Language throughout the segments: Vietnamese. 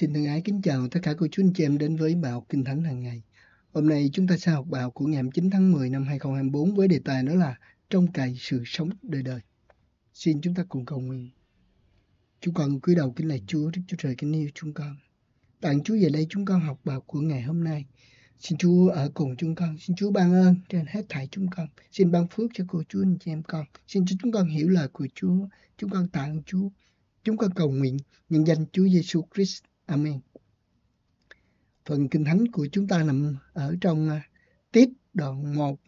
Xin thân ái kính chào tất cả cô chú anh chị em đến với bài học Kinh Thánh hàng ngày. Hôm nay chúng ta sẽ học bài học của ngày 9 tháng 10 năm 2024 với đề tài đó là Trong cày sự sống đời đời. Xin chúng ta cùng cầu nguyện. Chúng con cúi đầu kính lạy Chúa, Đức Chúa Trời kính yêu chúng con. Tặng Chúa về đây chúng con học bài học của ngày hôm nay. Xin Chúa ở cùng chúng con, xin Chúa ban ơn trên hết thảy chúng con. Xin ban phước cho cô chú anh chị em con. Xin cho chúng con hiểu lời của Chúa, chúng con tạ ơn Chúa. Chúng con cầu nguyện nhân danh Chúa Giêsu Christ Amen. Phần Kinh Thánh của chúng ta nằm ở trong à, tiết đoạn 1,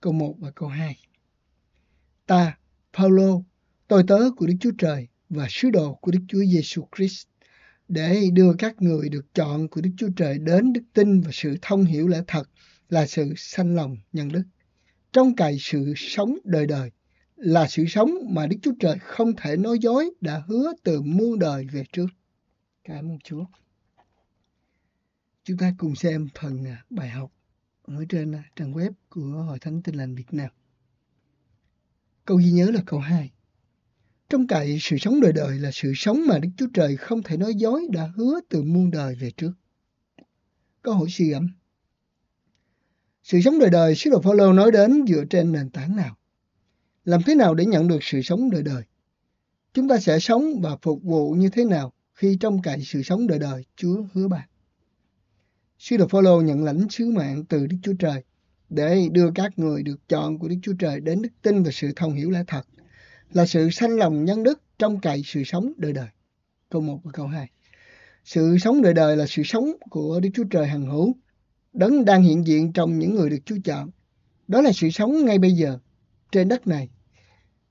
câu 1 và câu 2. Ta, Paulo, tôi tớ của Đức Chúa Trời và sứ đồ của Đức Chúa Giêsu Christ để đưa các người được chọn của Đức Chúa Trời đến đức tin và sự thông hiểu lẽ thật là sự sanh lòng nhân đức. Trong cài sự sống đời đời là sự sống mà Đức Chúa Trời không thể nói dối đã hứa từ muôn đời về trước. Cảm ơn Chúa. chúng ta cùng xem phần à, bài học ở trên à, trang web của Hội Thánh Tin Lành Việt Nam. Câu ghi nhớ là câu 2. Trong cậy sự sống đời đời là sự sống mà Đức Chúa Trời không thể nói dối đã hứa từ muôn đời về trước. Câu hỏi suy gẫm. Sự sống đời đời sứ đồ Phaolô nói đến dựa trên nền tảng nào? Làm thế nào để nhận được sự sống đời đời? Chúng ta sẽ sống và phục vụ như thế nào khi trong cậy sự sống đời đời Chúa hứa ban. Sứ đồ Phaolô nhận lãnh sứ mạng từ Đức Chúa Trời để đưa các người được chọn của Đức Chúa Trời đến đức tin và sự thông hiểu lẽ thật là sự sanh lòng nhân đức trong cậy sự sống đời đời. Câu 1 và câu 2. Sự sống đời đời là sự sống của Đức Chúa Trời hằng hữu đấng đang hiện diện trong những người được Chúa chọn. Đó là sự sống ngay bây giờ trên đất này.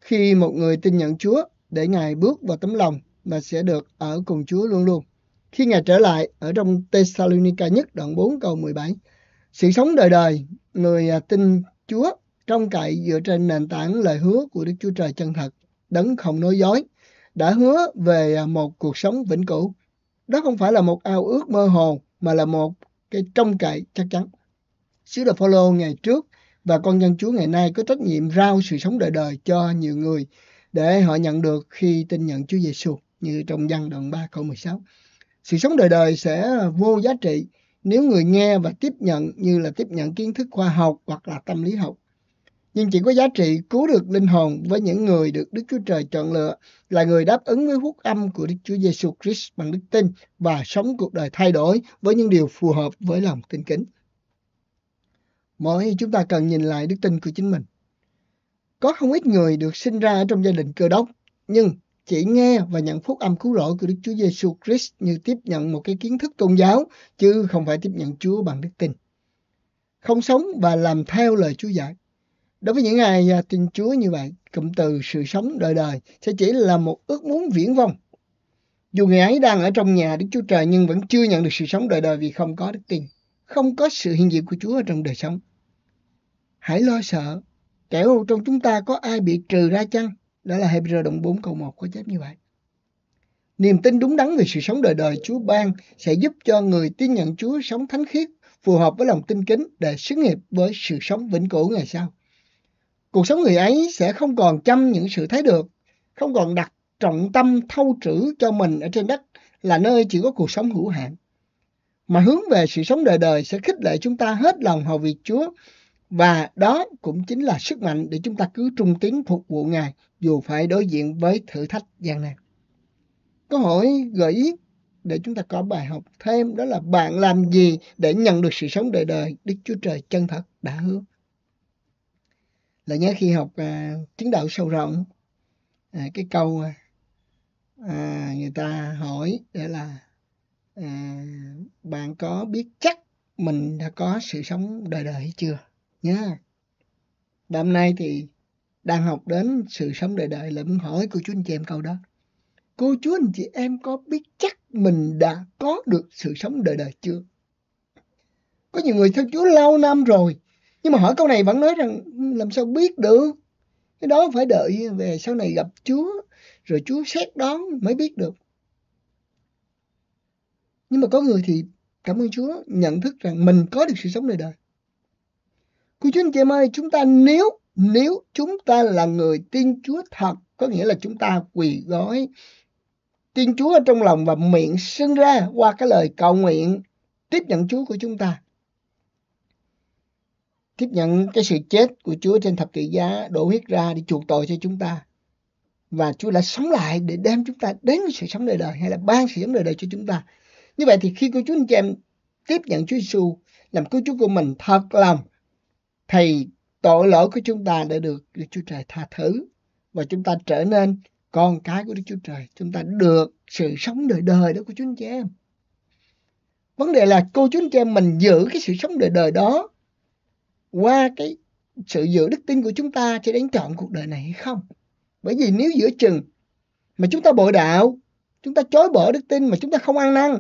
Khi một người tin nhận Chúa để Ngài bước vào tấm lòng mà sẽ được ở cùng Chúa luôn luôn. Khi Ngài trở lại ở trong Thessalonica nhất đoạn 4 câu 17, sự sống đời đời người à, tin Chúa trong cậy dựa trên nền tảng lời hứa của Đức Chúa Trời chân thật, đấng không nói dối, đã hứa về à, một cuộc sống vĩnh cửu. Đó không phải là một ao ước mơ hồ mà là một cái trong cậy chắc chắn. Sứ đồ Phaolô ngày trước và con dân Chúa ngày nay có trách nhiệm rao sự sống đời đời cho nhiều người để họ nhận được khi tin nhận Chúa Giêsu như trong văn đoạn 3 câu 16. Sự sống đời đời sẽ vô giá trị nếu người nghe và tiếp nhận như là tiếp nhận kiến thức khoa học hoặc là tâm lý học. Nhưng chỉ có giá trị cứu được linh hồn với những người được Đức Chúa Trời chọn lựa là người đáp ứng với phúc âm của Đức Chúa Giêsu Christ bằng đức tin và sống cuộc đời thay đổi với những điều phù hợp với lòng tin kính. Mỗi chúng ta cần nhìn lại đức tin của chính mình. Có không ít người được sinh ra trong gia đình cơ đốc, nhưng chỉ nghe và nhận phúc âm cứu rỗi của Đức Chúa Giêsu Christ như tiếp nhận một cái kiến thức tôn giáo chứ không phải tiếp nhận Chúa bằng đức tin. Không sống và làm theo lời Chúa dạy. Đối với những ai à, tin Chúa như vậy, cụm từ sự sống đời đời sẽ chỉ là một ước muốn viễn vông. Dù người ấy đang ở trong nhà Đức Chúa Trời nhưng vẫn chưa nhận được sự sống đời đời vì không có đức tin, không có sự hiện diện của Chúa ở trong đời sống. Hãy lo sợ, kẻo trong chúng ta có ai bị trừ ra chăng? Đó là Hebrew đoạn 4 câu 1 có chép như vậy. Niềm tin đúng đắn về sự sống đời đời Chúa ban sẽ giúp cho người tin nhận Chúa sống thánh khiết, phù hợp với lòng tin kính để xứng hiệp với sự sống vĩnh cửu ngày sau. Cuộc sống người ấy sẽ không còn chăm những sự thấy được, không còn đặt trọng tâm thâu trữ cho mình ở trên đất là nơi chỉ có cuộc sống hữu hạn. Mà hướng về sự sống đời đời sẽ khích lệ chúng ta hết lòng hầu việc Chúa và đó cũng chính là sức mạnh để chúng ta cứ trung tín phục vụ Ngài dù phải đối diện với thử thách gian nan. Câu hỏi gợi ý để chúng ta có bài học thêm đó là bạn làm gì để nhận được sự sống đời đời Đức Chúa Trời chân thật đã hứa. Là nhớ khi học à, chứng đạo sâu rộng à, cái câu à, người ta hỏi để là à, bạn có biết chắc mình đã có sự sống đời đời hay chưa? nha Hôm nay thì đang học đến sự sống đời đời lượm hỏi cô chú anh chị em câu đó cô chú anh chị em có biết chắc mình đã có được sự sống đời đời chưa có nhiều người theo chúa lâu năm rồi nhưng mà hỏi câu này vẫn nói rằng ừ, làm sao biết được cái đó phải đợi về sau này gặp chúa rồi chúa xét đón mới biết được nhưng mà có người thì cảm ơn chúa nhận thức rằng mình có được sự sống đời đời Cô chú anh chị em ơi, chúng ta nếu nếu chúng ta là người tin Chúa thật, có nghĩa là chúng ta quỳ gói tin Chúa ở trong lòng và miệng sinh ra qua cái lời cầu nguyện tiếp nhận Chúa của chúng ta. Tiếp nhận cái sự chết của Chúa trên thập tự giá đổ huyết ra để chuộc tội cho chúng ta. Và Chúa đã sống lại để đem chúng ta đến sự sống đời đời hay là ban sự sống đời đời cho chúng ta. Như vậy thì khi cô chú anh chị em tiếp nhận Chúa Giêsu làm cứu Chúa của mình thật lòng thì tội lỗi của chúng ta đã được Đức Chúa Trời tha thứ và chúng ta trở nên con cái của Đức Chúa Trời. Chúng ta được sự sống đời đời đó của Chúa anh chị em. Vấn đề là cô Chúa anh chị em mình giữ cái sự sống đời đời đó qua cái sự giữ đức tin của chúng ta cho đến chọn cuộc đời này hay không. Bởi vì nếu giữa chừng mà chúng ta bội đạo, chúng ta chối bỏ đức tin mà chúng ta không ăn năn,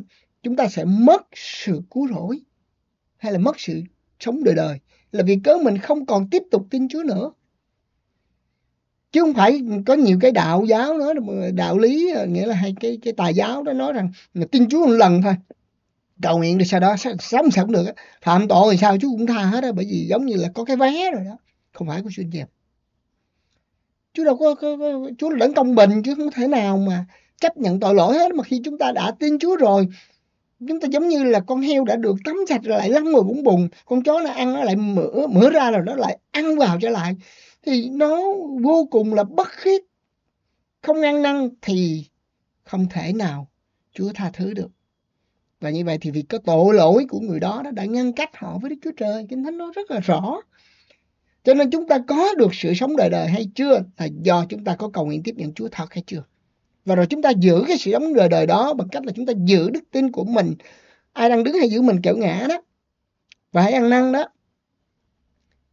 chúng ta sẽ mất sự cứu rỗi hay là mất sự sống đời đời là vì cớ mình không còn tiếp tục tin Chúa nữa. Chứ không phải có nhiều cái đạo giáo nói đạo lý, nghĩa là hay cái cái tà giáo đó nói rằng tin Chúa một lần thôi. Cầu nguyện rồi sau đó sống sao cũng được. Phạm tội thì sao Chúa cũng tha hết á, bởi vì giống như là có cái vé rồi đó. Không phải của chuyên anh Chúa đâu có, có, có Chúa đấng công bình chứ không thể nào mà chấp nhận tội lỗi hết mà khi chúng ta đã tin Chúa rồi chúng ta giống như là con heo đã được tắm sạch rồi lại lăn vào vũng bùn con chó nó ăn nó lại mửa mửa ra rồi nó lại ăn vào trở lại thì nó vô cùng là bất khiết không ăn năn thì không thể nào Chúa tha thứ được và như vậy thì việc có tội lỗi của người đó đã, đã ngăn cách họ với Đức Chúa Trời kinh thánh nó rất là rõ cho nên chúng ta có được sự sống đời đời hay chưa là do chúng ta có cầu nguyện tiếp nhận Chúa thật hay chưa và rồi chúng ta giữ cái sự sống đời đời đó bằng cách là chúng ta giữ đức tin của mình ai đang đứng hay giữ mình kiểu ngã đó và hãy ăn năn đó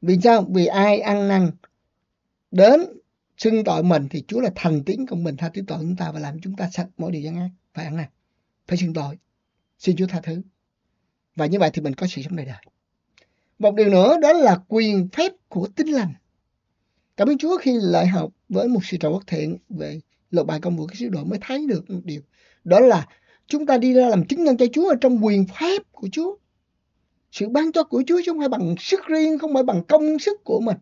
vì sao vì ai ăn năn đến xưng tội mình thì Chúa là thành tín của mình tha thứ tội chúng ta và làm chúng ta sạch mỗi điều gian ác phải ăn năn phải xưng tội xin Chúa tha thứ và như vậy thì mình có sự sống đời đời một điều nữa đó là quyền phép của tinh lành cảm ơn Chúa khi lại học với một sự trợ quốc thiện về luật bài công vụ cái sửa đổi mới thấy được một điều đó là chúng ta đi ra làm chứng nhân cho Chúa ở trong quyền phép của Chúa sự ban cho của Chúa chứ không phải bằng sức riêng không phải bằng công sức của mình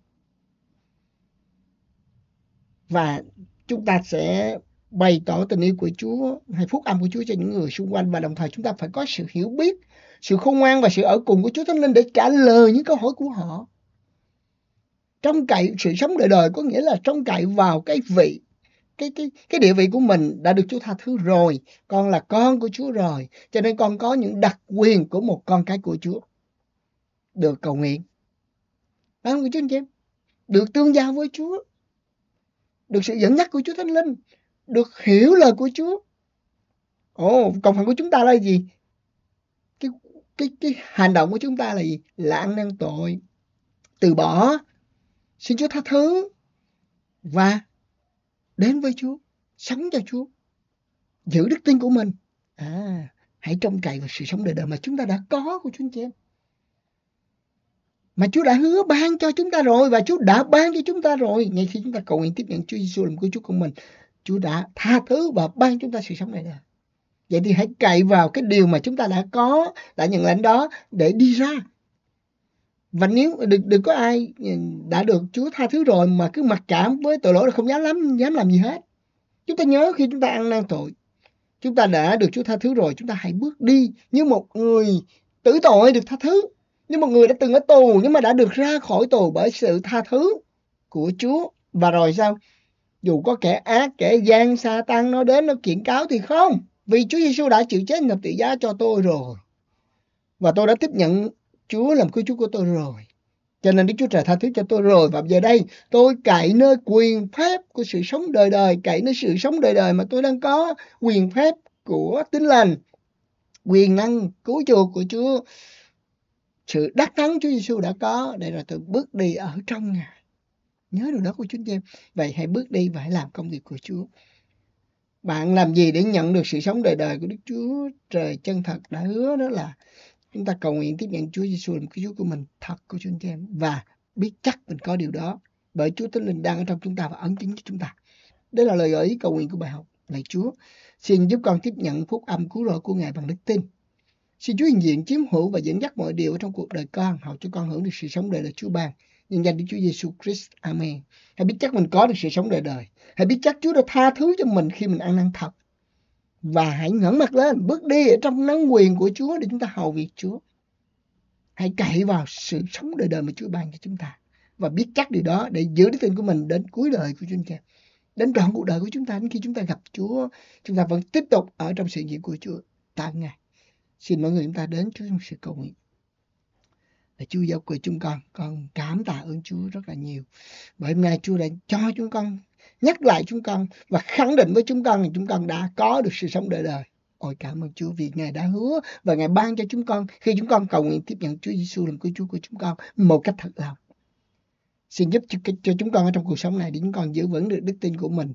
và chúng ta sẽ bày tỏ tình yêu của Chúa hay phúc âm của Chúa cho những người xung quanh và đồng thời chúng ta phải có sự hiểu biết sự khôn ngoan và sự ở cùng của Chúa Thánh Linh để trả lời những câu hỏi của họ trong cậy sự sống đời đời có nghĩa là trong cậy vào cái vị cái cái cái địa vị của mình đã được Chúa tha thứ rồi, con là con của Chúa rồi, cho nên con có những đặc quyền của một con cái của Chúa. Được cầu nguyện. Phải không chú anh chị em? Được tương giao với Chúa. Được sự dẫn dắt của Chúa Thánh Linh, được hiểu lời của Chúa. Ồ, cộng phần của chúng ta là gì? Cái cái cái hành động của chúng ta là gì? Là ăn năn tội, từ bỏ, xin Chúa tha thứ và đến với Chúa, sống cho Chúa, giữ đức tin của mình. À, hãy trông cậy vào sự sống đời đời mà chúng ta đã có của Chúa chị em. Mà Chúa đã hứa ban cho chúng ta rồi và Chúa đã ban cho chúng ta rồi. Ngay khi chúng ta cầu nguyện tiếp nhận Chúa Giêsu làm của Chúa của mình, Chúa đã tha thứ và ban chúng ta sự sống này đời. Vậy thì hãy cậy vào cái điều mà chúng ta đã có, đã nhận lãnh đó để đi ra và nếu đừng đừng có ai ừ, đã được Chúa tha thứ rồi mà cứ mặc cảm với tội lỗi là không dám lắm dám làm gì hết chúng ta nhớ khi chúng ta ăn năn tội chúng ta đã được Chúa tha thứ rồi chúng ta hãy bước đi như một người tử tội được tha thứ như một người đã từng ở tù nhưng mà đã được ra khỏi tù bởi sự tha thứ của Chúa và rồi sao dù có kẻ ác kẻ gian sa tăng nó đến nó kiện cáo thì không vì Chúa Giêsu đã chịu chết nhập tự giá cho tôi rồi và tôi đã tiếp nhận Chúa làm cứu Chúa của tôi rồi. Cho nên Đức Chúa Trời tha thứ cho tôi rồi và giờ đây tôi cậy nơi quyền phép của sự sống đời đời, cậy nơi sự sống đời đời mà tôi đang có quyền phép của tính lành, quyền năng cứu chuộc của Chúa, sự đắc thắng Chúa Giêsu đã có để rồi tôi bước đi ở trong Ngài. Nhớ điều đó của chúng em. Vậy hãy bước đi và hãy làm công việc của Chúa. Bạn làm gì để nhận được sự sống đời đời của Đức Chúa Trời chân thật đã hứa đó là chúng ta cầu nguyện tiếp nhận Chúa Giêsu làm cứu Chúa của mình thật của chúng em và biết chắc mình có điều đó bởi Chúa Thánh Linh đang ở trong chúng ta và ấn chứng cho chúng ta. Đây là lời gợi ý cầu nguyện của bài học. Lạy Chúa, xin giúp con tiếp nhận phúc âm cứu rỗi của Ngài bằng đức tin. Xin Chúa hiện diện chiếm hữu và dẫn dắt mọi điều ở trong cuộc đời con, hầu cho con hưởng được sự sống đời đời Chúa ban. Nhân danh Đức Chúa Giêsu Christ. Amen. Hãy biết chắc mình có được sự sống đời đời. Hãy biết chắc Chúa đã tha thứ cho mình khi mình ăn năn thật và hãy ngẩng mặt lên bước đi ở trong nắng quyền của Chúa để chúng ta hầu việc Chúa hãy cậy vào sự sống đời đời mà Chúa ban cho chúng ta và biết chắc điều đó để giữ đức tin của mình đến cuối đời của chúng ta đến trọn cuộc đời của chúng ta đến khi chúng ta gặp Chúa chúng ta vẫn tiếp tục ở trong sự nghiệp của Chúa ta ngài xin mọi người chúng ta đến Chúa trong sự cầu nguyện và Chúa giao quyền chúng con con cảm tạ ơn Chúa rất là nhiều bởi hôm nay Chúa đã cho chúng con nhắc lại chúng con và khẳng định với chúng con là chúng con đã có được sự sống đời đời Ôi cảm ơn Chúa vì Ngài đã hứa và Ngài ban cho chúng con khi chúng con cầu nguyện tiếp nhận Chúa Giêsu làm cứu Chúa của chúng con một cách thật lòng. Xin giúp cho, cho chúng con ở trong cuộc sống này để chúng con giữ vững được đức tin của mình.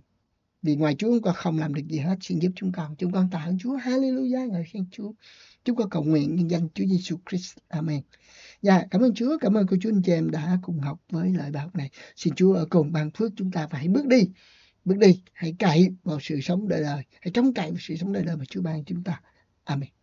Vì ngoài Chúa chúng con không làm được gì hết, xin giúp chúng con. Chúng con tạ ơn Chúa. Hallelujah, ngợi khen Chúa. Chúng con cầu nguyện nhân danh Chúa Giêsu Christ. Amen. Dạ, cảm ơn Chúa, cảm ơn cô chú anh chị em đã cùng học với lời bài học này. Xin Chúa ở cùng ban phước chúng ta phải bước đi. Bước đi, hãy cậy vào sự sống đời đời, hãy trông cậy vào sự sống đời đời mà Chúa ban chúng ta. Amen.